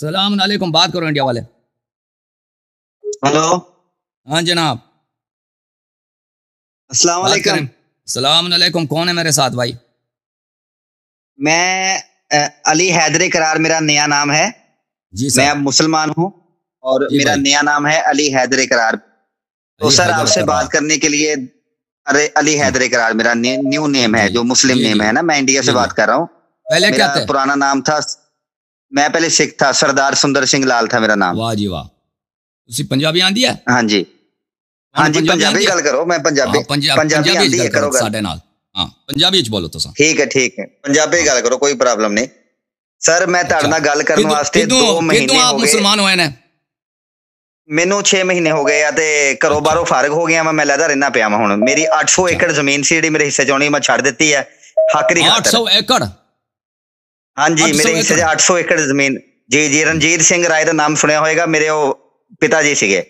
सलाम अलैकुम बात करो इंडिया वाले हेलो हाँ जनाब अस्सलाम वालेकुम सलाम अलैकुम कौन है मेरे साथ भाई मैं अली हैदरी करार मेरा नया नाम है जी सर मैं अब मुसलमान हूँ और मेरा नया नाम है अली हैदरी करार तो सर आपसे बात करने के लिए अरे अली हैदरी करार मेरा न्यू नेम है जो मुस्लिम नेम है ना मैं इंडिया से बात कर रहा हूँ पहले क्या पुराना नाम था ਮੈਂ ਪਹਿਲੇ ਸਿੱਖ ਥਾ ਸਰਦਾਰ ਸੁੰਦਰ ਸਿੰਘ ਲਾਲ ਥਾ ਮੇਰਾ ਨਾਮ ਵਾਹ ਜੀ ਵਾਹ ਤੁਸੀਂ ਪੰਜਾਬੀ ਆਂਦੀ ਹੈ ਹਾਂਜੀ ਹਾਂਜੀ ਪੰਜਾਬੀ ਗੱਲ ਕਰੋ ਮੈਂ ਪੰਜਾਬੀ ਪੰਜਾਬੀ ਆਂਦੀ ਹੈ ਕਰੋ ਸਾਡੇ ਨਾਲ ਹਾਂ ਪੰਜਾਬੀ ਵਿੱਚ ਬੋਲੋ ਤੁਸੀਂ ਠੀਕ ਹੈ ਠੀਕ ਹੈ ਪੰਜਾਬੀ ਗੱਲ ਕਰੋ ਕੋਈ ਪ੍ਰੋਬਲਮ ਨਹੀਂ ਸਰ ਮੈਂ ਤੁਹਾਡੇ ਨਾਲ ਗੱਲ ਕਰਨ ਵਾਸਤੇ 2 ਮਹੀਨੇ ਹੋ ਗਏ ਆਪ ਮੁਸਲਮਾਨ ਹੋਏ ਨੇ ਮੈਨੂੰ 6 ਮਹੀਨੇ ਹੋ ਗਏ ਆ ਤੇ ਘਰੋਂ ਬਾਹਰੋਂ ਫਾਰਗ ਹੋ ਗਿਆ ਮੈਂ ਮੈਂ ਲੈਦਾ ਰਹਿਣਾ ਪਿਆ ਮੈਂ ਹੁਣ ਮੇਰੀ 800 ਏਕੜ ਜ਼ਮੀਨ ਸੀ ਜਿਹੜੀ ਮੇਰੇ ਹਿੱਸੇ ਚ ਆਉਣੀ ਮੈਂ ਛੱਡ ਦਿੱਤੀ ਹੈ ਹੱਕ ਦੀ ਖਾਤਰ 800 ਏਕੜ ਹਾਂਜੀ ਮੇਰੇ ਇੱਥੇ 800 ਏਕੜ ਜ਼ਮੀਨ ਜੀ ਜੀ ਰਣਜੀਤ ਸਿੰਘ ਰਾਏ ਦਾ ਨਾਮ ਸੁਣਿਆ ਹੋਵੇਗਾ ਮੇਰੇ ਉਹ ਪਿਤਾ ਜੀ ਸੀਗੇ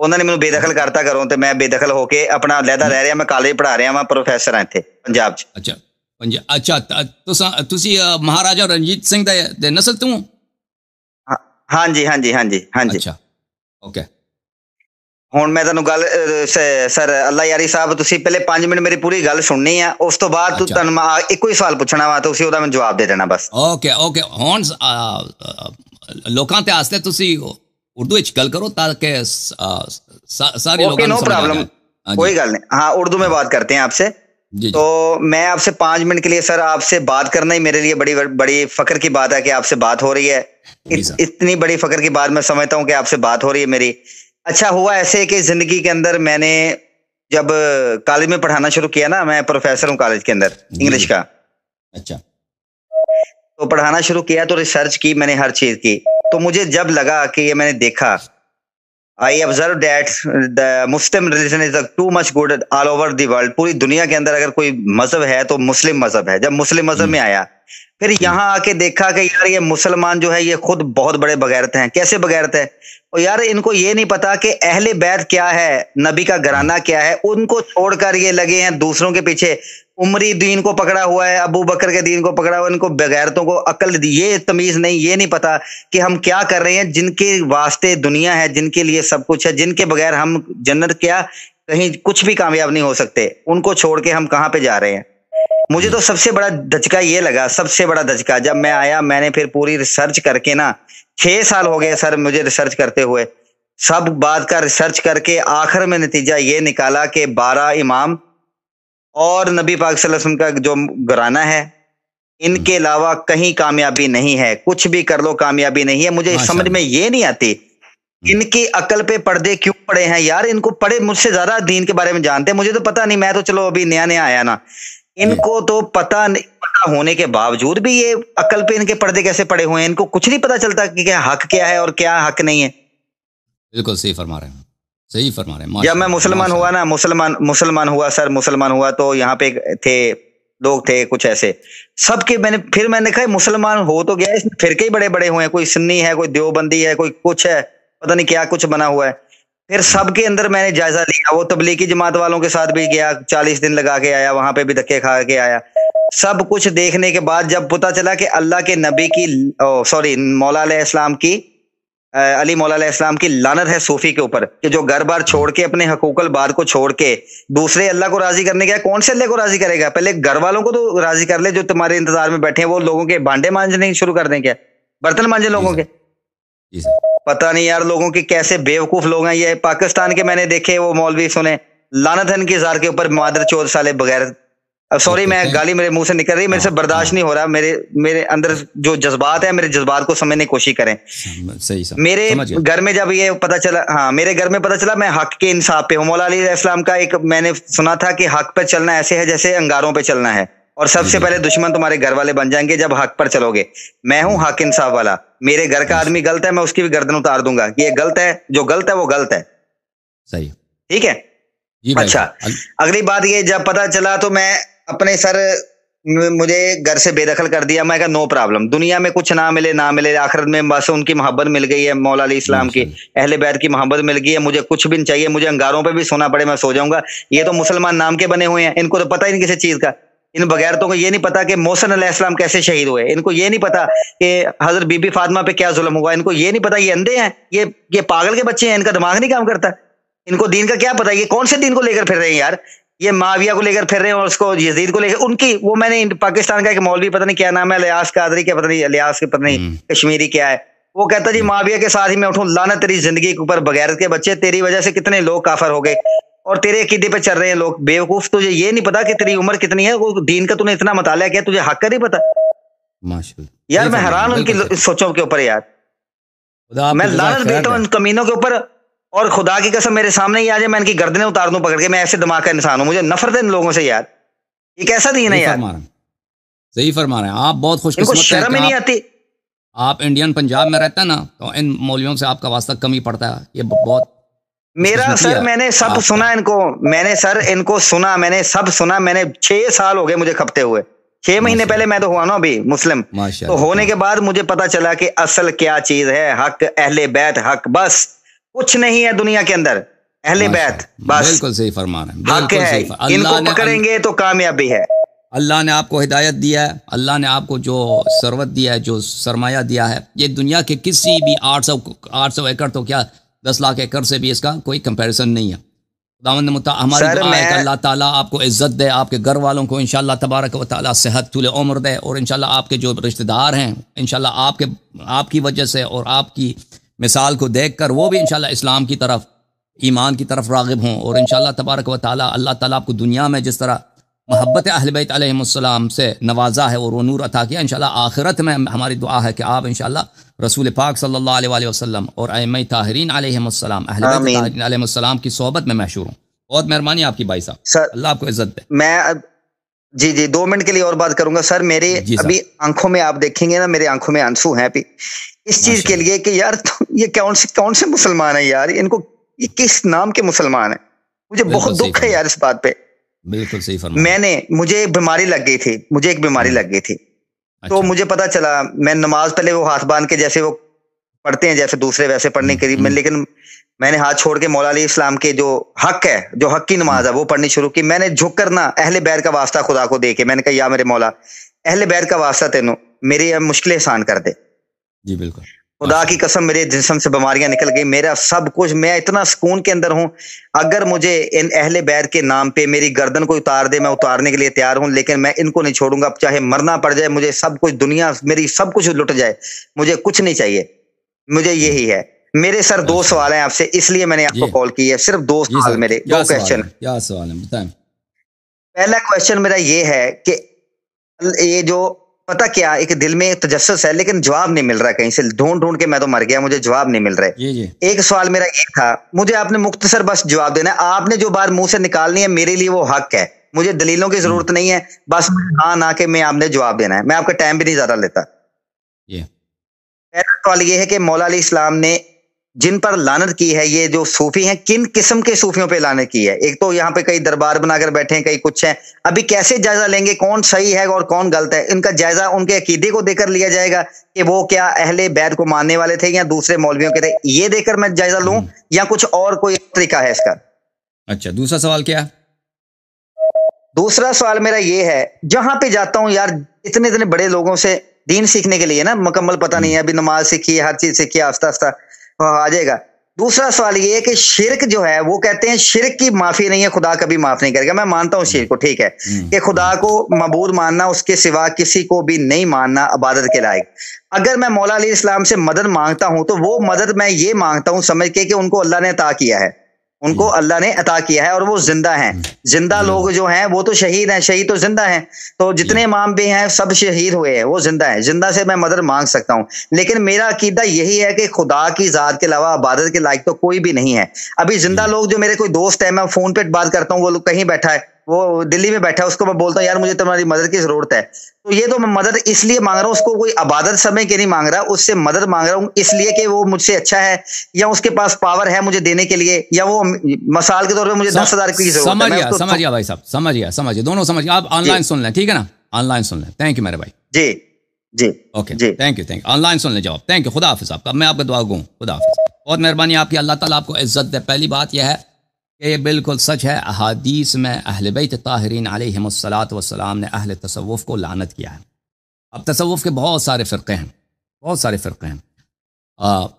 ਉਹਨਾਂ ਨੇ ਮੈਨੂੰ ਬੇਦਖਲ ਕਰਤਾ ਕਰੋ ਤੇ ਮੈਂ ਬੇਦਖਲ ਹੋ ਕੇ ਆਪਣਾ ਲੈਦਾ ਰਹਿ ਰਿਹਾ ਮੈਂ ਕਾਲਜ ਪੜਾ ਰਿਹਾ ਮੈਂ ਪ੍ਰੋਫੈਸਰ ਹਾਂ ਇੱਥੇ ਪੰਜਾਬ 'ਚ ਅੱਛਾ ਪੰਜਾਬ ਅੱਛਾ ਤੁਸੀਂ ਤੁਸੀਂ ਮਹਾਰਾਜਾ ਰਣਜੀਤ ਸਿੰਘ ਦਾ ਨਸਲ ਤੋਂ ਹਾਂਜੀ ਹਾਂਜੀ ਹਾਂਜੀ ਹਾਂਜੀ ਅੱਛਾ ਓਕੇ ਹੁਣ ਮੈਂ ਤੁਹਾਨੂੰ ਗੱਲ ਸਰ ਅੱਲਾ ਯਾਰੀ ਸਾਹਿਬ ਤੁਸੀਂ ਪਹਿਲੇ 5 ਮਿੰਟ ਮੇਰੀ ਪੂਰੀ ਗੱਲ ਸੁਣਨੀ ਆ ਉਸ ਤੋਂ ਬਾਅਦ ਤੂੰ ਤੁਹਾਨੂੰ ਇੱਕੋ ਹੀ ਸਵਾਲ ਪੁੱਛਣਾ ਵਾ ਤੁਸੀਂ ਉਹਦਾ ਮੈਨੂੰ ਜਵਾਬ ਦੇ ਦੇਣਾ ਬਸ ਓਕੇ ਓਕੇ ਹੁਣ ਲੋਕਾਂ ਤੇ ਆਸਤੇ ਤੁਸੀਂ ਉਰਦੂ ਵਿੱਚ ਗੱਲ ਕਰੋ ਤਾਂ ਕਿ ਸਾਰੇ ਲੋਕਾਂ ਨੂੰ ਪ੍ਰੋਬਲਮ कोई गल नहीं हाँ उर्दू में बात करते हैं आपसे तो मैं आपसे पांच मिनट के लिए सर आपसे बात करना ही मेरे लिए बड़ी बड़ी फकर की बात है कि आपसे बात हो रही है इत, इतनी बड़ी फकर की बात मैं समझता हूँ कि आपसे बात हो रही है मेरी अच्छा हुआ ऐसे कि जिंदगी के अंदर मैंने जब कॉलेज में पढ़ाना शुरू किया ना मैं प्रोफेसर हूँ कॉलेज के अंदर इंग्लिश का अच्छा तो पढ़ाना शुरू किया तो रिसर्च की मैंने हर चीज की तो मुझे जब लगा कि ये मैंने देखा I observe that the Muslim religion is too much good all over the world पूरी दुनिया के अंदर अगर कोई मजहब है तो मुस्लिम मजहब है जब मुस्लिम मजहब में हम्म। आया फिर हम्म। यहाँ आके देखा कि यार ये मुसलमान जो है ये खुद बहुत बड़े बगैरत हैं कैसे बगैरत है और यार इनको ये नहीं पता कि अहले बैत क्या है नबी का घराना क्या है उनको छोड़कर ये लगे हैं दूसरों के पीछे उमरी दीन को पकड़ा हुआ है अबू बकर के दीन को पकड़ा हुआ है इनको बगैरतों को अकल ये तमीज नहीं ये नहीं पता कि हम क्या कर रहे हैं जिनके वास्ते दुनिया है जिनके लिए सब कुछ है जिनके बगैर हम जन्नत क्या कहीं कुछ भी कामयाब नहीं हो सकते उनको छोड़ के हम कहाँ पे जा रहे हैं मुझे तो सबसे बड़ा धचका ये लगा सबसे बड़ा धचका जब मैं आया मैंने फिर पूरी रिसर्च करके ना छह साल हो गए सर मुझे रिसर्च करते हुए सब बात का रिसर्च करके आखिर में नतीजा ये निकाला कि बारह इमाम और नबी पाक वसल्लम का जो घराना है इनके अलावा कहीं कामयाबी नहीं है कुछ भी कर लो कामयाबी नहीं है मुझे समझ में ये नहीं आती इनकी अकल पे पर्दे क्यों पड़े हैं यार इनको पढ़े मुझसे ज्यादा दीन के बारे में जानते हैं मुझे तो पता नहीं मैं तो चलो अभी नया नया आया ना इनको तो पता नहीं पता होने के बावजूद भी ये अकल पे इनके पर्दे कैसे पड़े हुए हैं इनको कुछ नहीं पता चलता कि क्या हक क्या है और क्या हक नहीं है बिल्कुल सही फरमा रहे हैं सही फरमा रहे हैं जब मैं मुसलमान हुआ ना मुसलमान मुसलमान हुआ सर मुसलमान हुआ तो यहाँ पे थे लोग थे कुछ ऐसे सबके मैंने फिर मैंने कहा मुसलमान हो तो गया इसमें फिर कई बड़े बड़े हुए हैं कोई सुन्नी है कोई देवबंदी है कोई कुछ है पता नहीं क्या कुछ बना हुआ है फिर सबके अंदर मैंने जायजा लिया वो तबलीगी जमात वालों के साथ भी गया चालीस दिन लगा के आया वहां पे भी धक्के खा के आया सब कुछ देखने के बाद जब पता चला कि अल्लाह के नबी की सॉरी मौला इस्लाम की अली मौला इस्लाम की लानत है सूफी के ऊपर कि जो घर बार छोड़ के अपने हकूकल बार को छोड़ के दूसरे अल्लाह को राजी करने गया कौन से अल्लाह को राजी करेगा पहले घर वालों को तो राजी कर ले जो तुम्हारे इंतजार में बैठे हैं वो लोगों के भांडे मांझने शुरू कर दें क्या बर्तन मांझे लोगों के पता नहीं यार लोगों के कैसे बेवकूफ लोग हैं ये पाकिस्तान के मैंने देखे वो मौलवी सुने लानत इनकी जार के ऊपर मादर चोर साले बगैर सॉरी मैं गाली मेरे मुंह से निकल रही है मेरे से हाँ, बर्दाश्त हाँ। नहीं हो रहा मेरे मेरे अंदर जो जज्बात है मेरे जज्बात को समझने की कोशिश करें सही मेरे घर में जब ये पता चला हाँ मेरे घर में पता चला मैं हक के इंसाफ पे हूँ मौला अली इस्लाम का एक मैंने सुना था कि हक पर चलना ऐसे है जैसे अंगारों पे चलना है और सबसे पहले दुश्मन तुम्हारे घर वाले बन जाएंगे जब हक पर चलोगे मैं हूँ हम्म। हक इंसाफ वाला मेरे घर का आदमी गलत है मैं उसकी भी गर्दन उतार दूंगा ये गलत है जो गलत है वो गलत है सही ठीक है अच्छा अगली बात ये जब पता चला तो मैं अपने सर मुझे घर से बेदखल कर दिया मैं कहा नो प्रॉब्लम दुनिया में कुछ ना मिले ना मिले आखिरत में बस उनकी मोहब्बत मिल गई है मौला अली इस्लाम की अहले बैत की मोहब्बत मिल गई है मुझे कुछ भी नहीं चाहिए मुझे अंगारों पे भी सोना पड़े मैं सो जाऊंगा ये तो मुसलमान नाम के बने हुए हैं इनको तो पता ही नहीं किसी चीज का इन बगैरतों को ये नहीं पता कि मोहसन अलैहिस्सलाम कैसे शहीद हुए इनको ये नहीं पता कि हजरत बीबी फातिमा पे क्या जुल्म हुआ इनको ये नहीं पता ये अंधे हैं ये ये पागल के बच्चे हैं इनका दिमाग नहीं काम करता इनको दीन का क्या पता ये कौन से दीन को लेकर फिर रहे हैं यार ये माविया को लेकर फिर रहे हैं और उसको यजीद को लेकर उनकी वो मैंने पाकिस्तान का एक मौलवी पता नहीं क्या नाम है लियास कादरी क्या पता नहीं लियास के पता नहीं हम्म। कश्मीरी क्या है वो कहता जी हम्म। माविया के साथ ही मैं उठूं लाना तेरी जिंदगी के ऊपर बगैरत के बच्चे तेरी वजह से कितने लोग काफर हो गए और तेरे अकीदे पे चल रहे हैं लोग बेवकूफ तुझे ये नहीं पता कि तेरी उम्र कितनी है वो दीन का तूने इतना मताल किया तुझे हक का नहीं पता यार मैं तो हैरान उनकी सोचों के ऊपर यार मैं लानत देता हूँ कमीनों के ऊपर और खुदा की कसम मेरे सामने ही आ जाए मैं इनकी गर्दने उतार दूं पकड़ के मैं ऐसे दिमाग का इंसान हूं मुझे नफरत है इन लोगों से यार ये कैसा दिन है यार सही फरमा रहे हैं आप बहुत खुश इनको शर्म नहीं आती आप इंडियन पंजाब में रहते हैं ना तो इन मौलियों से आपका वास्ता कम ही पड़ता है ये बहुत मेरा सर मैंने सब सुना इनको मैंने सर इनको सुना मैंने सब सुना मैंने छह साल हो गए मुझे खपते हुए छह महीने पहले मैं तो हुआ ना अभी मुस्लिम तो होने के बाद मुझे पता चला कि असल क्या चीज है हक अहले बैत हक बस कुछ नहीं है दुनिया के अंदर अहले बैत बस बिल्कुल सही फरमा रहे हैं हक है इनको पकड़ेंगे तो कामयाबी है अल्लाह ने आपको हिदायत दिया है अल्लाह ने आपको जो सरवत दिया है जो सरमाया दिया है ये दुनिया के किसी भी आठ सौ आठ सौ एकड़ तो क्या दस लाख एकड़ से भी इसका कोई कंपैरिजन नहीं है खुदावंद हमारी दुआ है कि अल्लाह ताला आपको इज्जत दे आपके घर वालों को इंशाल्लाह तबारक व ताली सेहत तुल उम्र दे और इंशाल्लाह आपके जो रिश्तेदार हैं इंशाल्लाह आपके आपकी वजह से और आपकी मिसाल को देख कर वो भी इन इस्लाम की तरफ ईमान की तरफ रागब हों और इन तबारक व ताली अल्लाह ताली आपको दुनिया में जिस तरह मोहब्बत अहलबैतम से नवाजा है और नूर अता किया इन आखिरत में हमारी दुआ है कि आप इन रसूल पाक सल्ला वसलम और अम ताहरीन आलम अहलबैतम की सोहबत में मशहूर हूँ बहुत मेहरबानी आपकी भाई साहब अल्लाह आपको इज्जत दे मैं जी जी दो मिनट के लिए और बात करूंगा सर मेरे अभी आंखों में आप देखेंगे ना मेरे आंखों में आंसू हैं इस चीज के लिए कि यार ये कौन से कौन से मुसलमान है यार इनको ये किस नाम के मुसलमान है मुझे बहुत दुख है यार इस बात पे बिल्कुल सही मैंने मुझे बीमारी लग गई थी मुझे एक बीमारी हम्म। लग गई थी तो अच्छा। तो मुझे पता चला मैं नमाज पहले वो हाथ बांध के जैसे वो पढ़ते हैं जैसे दूसरे वैसे पढ़ने के लिए हम्म, हम्म। लेकिन मैंने हाथ छोड़ के मौला अली इस्लाम के जो हक है जो हक की नमाज है वो पढ़नी शुरू की मैंने झुक कर ना अहले बैर का वास्ता खुदा को दे के मैंने कहा या मेरे मौला अहले बैर का वास्ता तेनों मेरी मुश्किलें आसान कर दे जी बिल्कुल खुदा की कसम मेरे जिसम से बीमारियां निकल गई मेरा सब कुछ मैं इतना सुकून के अंदर हूँ अगर मुझे इन अहले बैर के नाम पे मेरी गर्दन को उतार दे मैं उतारने के लिए तैयार हूँ लेकिन मैं इनको नहीं छोड़ूंगा चाहे मरना पड़ जाए मुझे सब कुछ दुनिया मेरी सब कुछ लुट जाए मुझे कुछ नहीं चाहिए मुझे यही है मेरे सर दो अच्छा। सवाल हैं आपसे इसलिए मैंने आपको कॉल की है सिर्फ दो सवाल मेरे दो क्वेश्चन पहला क्वेश्चन मेरा ये है कि ये जो पता क्या एक दिल में तजस्स है लेकिन जवाब नहीं मिल रहा कहीं से ढूंढ ढूंढ के मैं तो मर गया मुझे जवाब नहीं मिल रहा है एक सवाल मेरा ये था मुझे आपने मुख्तसर बस जवाब देना है आपने जो बात मुंह से निकालनी है मेरे लिए वो हक है मुझे दलीलों की जरूरत नहीं है बस हाँ ना के मैं आपने जवाब देना है मैं आपका टाइम भी नहीं ज्यादा लेता पहला सवाल ये है कि मौला अली इस्लाम ने जिन पर लानत की है ये जो सूफी हैं किन किस्म के सूफियों पे लानत की है एक तो यहाँ पे कई दरबार बनाकर बैठे हैं कई कुछ हैं अभी कैसे जायजा लेंगे कौन सही है और कौन गलत है इनका जायजा उनके अकीदे को देकर लिया जाएगा कि वो क्या अहले बैर को मानने वाले थे या दूसरे मौलवियों के थे ये देकर मैं जायजा लूं हम्म। या कुछ और कोई तरीका है इसका अच्छा दूसरा सवाल क्या दूसरा सवाल मेरा ये है जहां पे जाता हूँ यार इतने इतने बड़े लोगों से दीन सीखने के लिए ना मुकम्मल पता नहीं है हम्म। अभी नमाज सीखी हर चीज सीखी आस्ता आस्ता हाँ, आ जाएगा दूसरा सवाल ये है कि शिरक जो है वो कहते हैं शिरक की माफी नहीं है खुदा कभी माफ नहीं करेगा मैं मानता हूँ शिर को ठीक है हम्म, हम्म। कि खुदा को मबूद मानना उसके सिवा किसी को भी नहीं मानना इबादत के लायक अगर मैं मौला अली इस्लाम से मदद मांगता हूँ तो वो मदद मैं ये मांगता हूँ समझ के कि उनको अल्लाह ने अता किया है उनको अल्लाह ने अता किया है और वो जिंदा हैं जिंदा लोग जो हैं वो तो शहीद हैं शहीद तो जिंदा हैं तो जितने इमाम भी हैं सब शहीद हुए हैं वो जिंदा हैं जिंदा से मैं मदद मांग सकता हूँ लेकिन मेरा अकीदा यही है कि खुदा की ज़ात के अलावा इबादत के लायक तो कोई भी नहीं है अभी जिंदा लोग जो मेरे कोई दोस्त है मैं फ़ोन पर बात करता हूँ वो लोग कहीं बैठा है वो दिल्ली में बैठा है उसको मैं बोलता हूँ यार मुझे तुम्हारी मदद की जरूरत है तो ये तो मैं मदद इसलिए मांग रहा हूँ उसको कोई अबादत समय के नहीं मांग रहा उससे मदद मांग रहा हूँ इसलिए कि वो मुझसे अच्छा है या उसके पास पावर है मुझे देने के लिए या वो मसाल के तौर पर मुझे दस हजार की जरूरत समझिए गया भाई साहब समझ समझिए दोनों समझिए आप ऑनलाइन सुन लें ठीक है ना ऑनलाइन सुन लें थैंक यू मेरे भाई जी जी ओके जी thank you thank you online सुन लें जवाब थैंक यू खुदा हाफिज आपका मैं आपका दुआ गूँ खुदा हाफिज बहुत मेहरबानी आपकी अल्लाह ताला आपको इज्जत दे पहली बात यह है ये बिल्कुल सच है अहादीस में अहल बैत ताहरीन आलत वसलाम ने अहल तसवुफ़ को लानत किया है अब तसवुफ़ के बहुत सारे फ़िरक़े हैं बहुत सारे फ़िरक़े हैं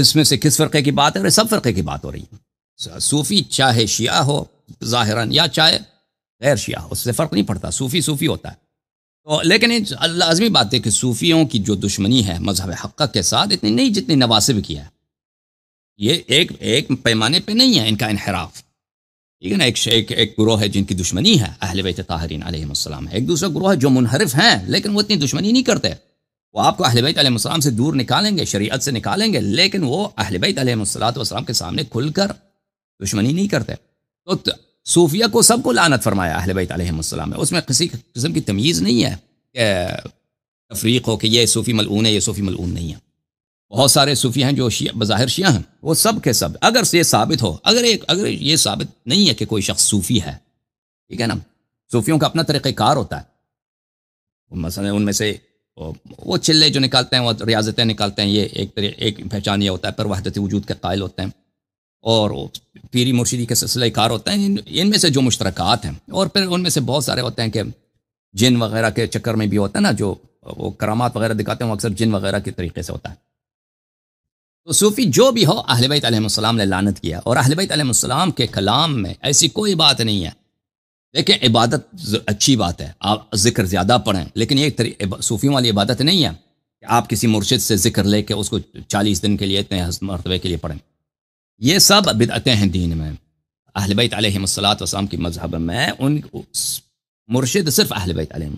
इसमें से किस फ़िरक़े की बात है अरे सब फ़िरक़े की बात हो रही है सूफ़ी चाहे शिया हो ज़ाहरा या चाहे गैर शिया हो उससे फ़र्क नहीं पड़ता सूफ़ी सूफ़ी होता है तो लेकिन लाजमी बात है कि सूफ़ियों की जो दुश्मनी है मजहब हक़ के साथ इतनी नहीं जितनी नवासिब की है ये एक एक पैमाने पे नहीं है इनका इनहराफ ठीक है ना एक एक एक ग्रोह है जिनकी दुश्मनी है अहल बैत ताहरीन आलम है एक दूसरा ग्रोह है जो मुनहरफ हैं लेकिन वो इतनी दुश्मनी नहीं करते वो आपको अहल बैत आलम से दूर निकालेंगे शरीयत से निकालेंगे लेकिन वो अहल बैत के सामने खुलकर दुश्मनी नहीं करते तो सूफिया को सबको लानत फरमाया अहल बैत उसमें किसी किस्म की तमीज़ नहीं है तफरीक हो कि ये सूफ़ी मलून है ये सूफ़ी मलून नहीं है बहुत सारे सूफी हैं जो शिया बज़ाहिर शिया हैं वो सब के सब अगर ये साबित हो अगर एक अगर ये साबित नहीं है कि कोई शख्स सूफ़ी है ठीक है ना सूफियों का अपना तरीक़ार होता है मसलन उनमें से वो चिल्ले जो निकालते हैं वो रियाजतें निकालते हैं ये एक तरी एक पहचान यह होता है पर वहदत वजूद के कायल होते हैं और पीरी मुर्शिदी के सिलसिले कार होते हैं इनमें से जो मुश्तरक हैं और फिर उनमें से बहुत सारे होते हैं कि जिन वगैरह के चक्कर में भी होता है ना जो वो करामात वगैरह दिखाते हैं वो अक्सर जिन वगैरह के तरीके से होता है तो सूफ़ी जो भी हो अहल बैतम ने लानत किया और अहल बैतम के कलाम में ऐसी कोई बात नहीं है देखिए इबादत अच्छी बात है आप जिक्र ज़्यादा पढ़ें लेकिन ये एक सूफियों वाली इबादत नहीं है कि आप किसी मुर्शिद से जिक्र लेके उसको चालीस दिन के लिए इतने मरतबे के लिए पढ़ें ये सब बिदअतें हैं दीन में अहल बैत की मजहब में उन मुर्शिद सिर्फ अहल बैत है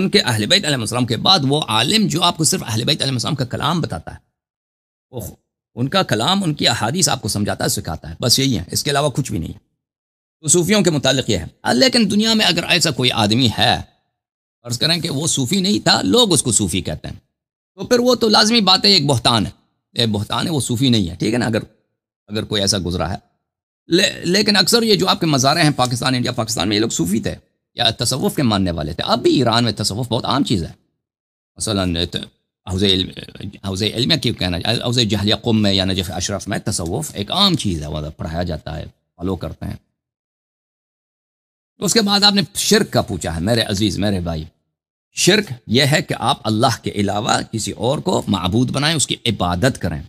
उनके अहल बैत के बाद वो आलिम जो आपको सिर्फ अहल बैत का कलाम बताता है उनका कलाम उनकी अहादीस आपको समझाता है सिखाता है बस यही है इसके अलावा कुछ भी नहीं है तो सूफियों के मुतालिक यह है लेकिन दुनिया में अगर ऐसा कोई आदमी है फर्ज करें कि वो सूफ़ी नहीं था लोग उसको सूफ़ी कहते हैं तो फिर वो तो लाजमी बात है एक बहतान है एक बहतान है वो सूफ़ी नहीं है ठीक है ना अगर अगर कोई ऐसा गुजरा है ले, लेकिन अक्सर ये जो आपके मज़ारे हैं पाकिस्तान इंडिया पाकिस्तान में ये लोग सूफ़ी थे या तसवुफ़ के मानने वाले थे अब भी ईरान में तसवुफ़ बहुत आम चीज़ है मसला अवज़े इल्म क्यों कहना अवज़ जहलिया कुम में या नजफ अशरफ में तसवुफ़ एक आम चीज़ है वह पढ़ाया जाता है फॉलो करते हैं उसके बाद आपने शिरक का पूछा है मेरे अजीज़ मेरे भाई शिरक यह है कि आप अल्लाह के अलावा किसी और को मबूद बनाएं उसकी इबादत करें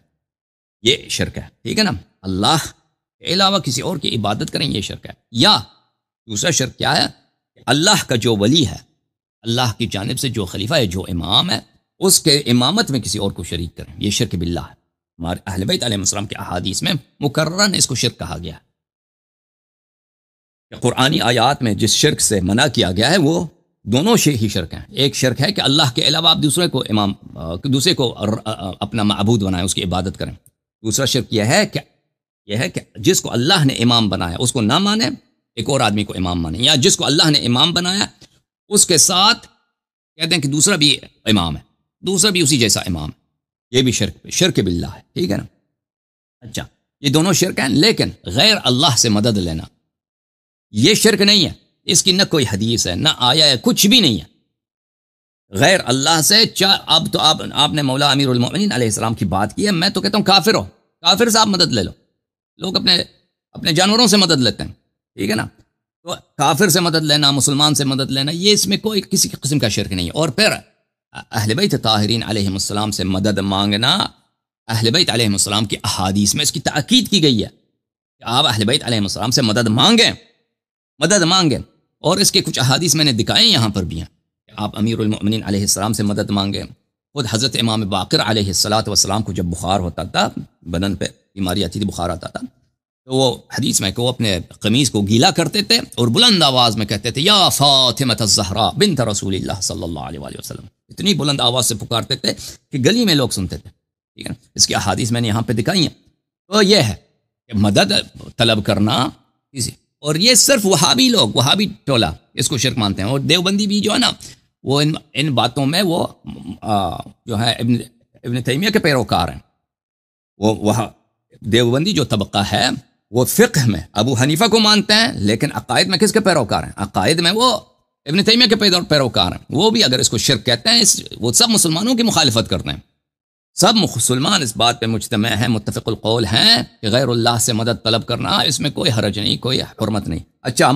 यह शिरक है ठीक है ना अल्लाह के अलावा किसी और की इबादत करें यह शिरक है या दूसरा शिरक क्या है अल्लाह का जो वली है अल्लाह की जानब से जो खलीफा है जो इमाम है उसके इमामत में किसी और को शरीक करें यह शिरक बिल्ला है हमारे अहलबैतम के अहादीस में मुकर्र ने इसको शिरक कहा गया है कुरानी आयात में जिस शिरक से मना किया गया है वो दोनों शे ही शर्क हैं एक शर्क है कि अल्लाह के अलावा आप दूसरे को इमाम दूसरे को अपना मबूद बनाएं उसकी इबादत करें दूसरा शर्क यह है कि यह है कि जिसको अल्लाह ने इमाम बनाया उसको ना माने एक और आदमी को इमाम माने या जिसको अल्लाह ने इमाम बनाया उसके साथ कहते हैं कि दूसरा भी इमाम है दूसरा भी उसी जैसा इमाम ये भी शर्क पे शर्क बिल्ला है ठीक है ना अच्छा ये दोनों शर्क हैं लेकिन गैर अल्लाह से मदद लेना ये शर्क नहीं है इसकी न कोई हदीस है ना आया है कुछ भी नहीं है गैर अल्लाह से चाहे अब तो आप आपने मौला अमीर सलाम की बात की है मैं तो कहता हूँ काफिर हो काफिर से आप मदद ले लो लोग अपने अपने जानवरों से मदद लेते हैं ठीक है ना तो काफिर से मदद लेना मुसलमान से मदद लेना ये इसमें कोई किसी किस्म का शर्क नहीं है और फिर अहल बैत ताहरीन आलम से मदद मांगना अहल बैत आलम की अहादीस में इसकी ताक़ीद की गई है कि आप अहल बैत आलम से मदद मांगें मदद मांगें और इसके कुछ अहादीस मैंने दिखाए यहाँ पर भी हैं आप अमीरमिन आसमाम से मदद मांगें खुद हज़रत इमाम बाकर आसलात वसलाम को जब बुखार होता था बदन पर बीमारी आती थी बुखार आता था तो वो हदीस में को अपने कमीज़ को गीला करते थे और बुलंद आवाज़ में कहते थे या फ़ातिमत जहरा बिन रसूल सल्ला वसलम इतनी बुलंद आवाज़ से पुकारते थे कि गली में लोग सुनते थे ठीक है ना इसकी अहादीस मैंने यहाँ पे दिखाई हैं तो यह है कि मदद तलब करना किसी और ये सिर्फ वहाबी लोग वहाबी टोला इसको शिरक मानते हैं और देवबंदी भी जो है ना वो इन इन बातों में वो आ, जो है इबन इबन तैमिया के पैरोकार हैं वो वह देवबंदी जो तबका है वो फ़िक्र में अबू हनीफा को मानते हैं लेकिन अकायद में किसके पैरोकार हैं अकायद में वो इबन तैमिया के पैदा पैरोकार हैं वो भी अगर इसको शिरक कहते हैं इस वो सब मुसलमानों की मुखालफत करते हैं सब मुसलमान इस बात पर मुजतम हैं मुतफ़ल हैं कि गैर से मदद तलब करना इसमें कोई हरज नहीं कोई हरमत नहीं अच्छा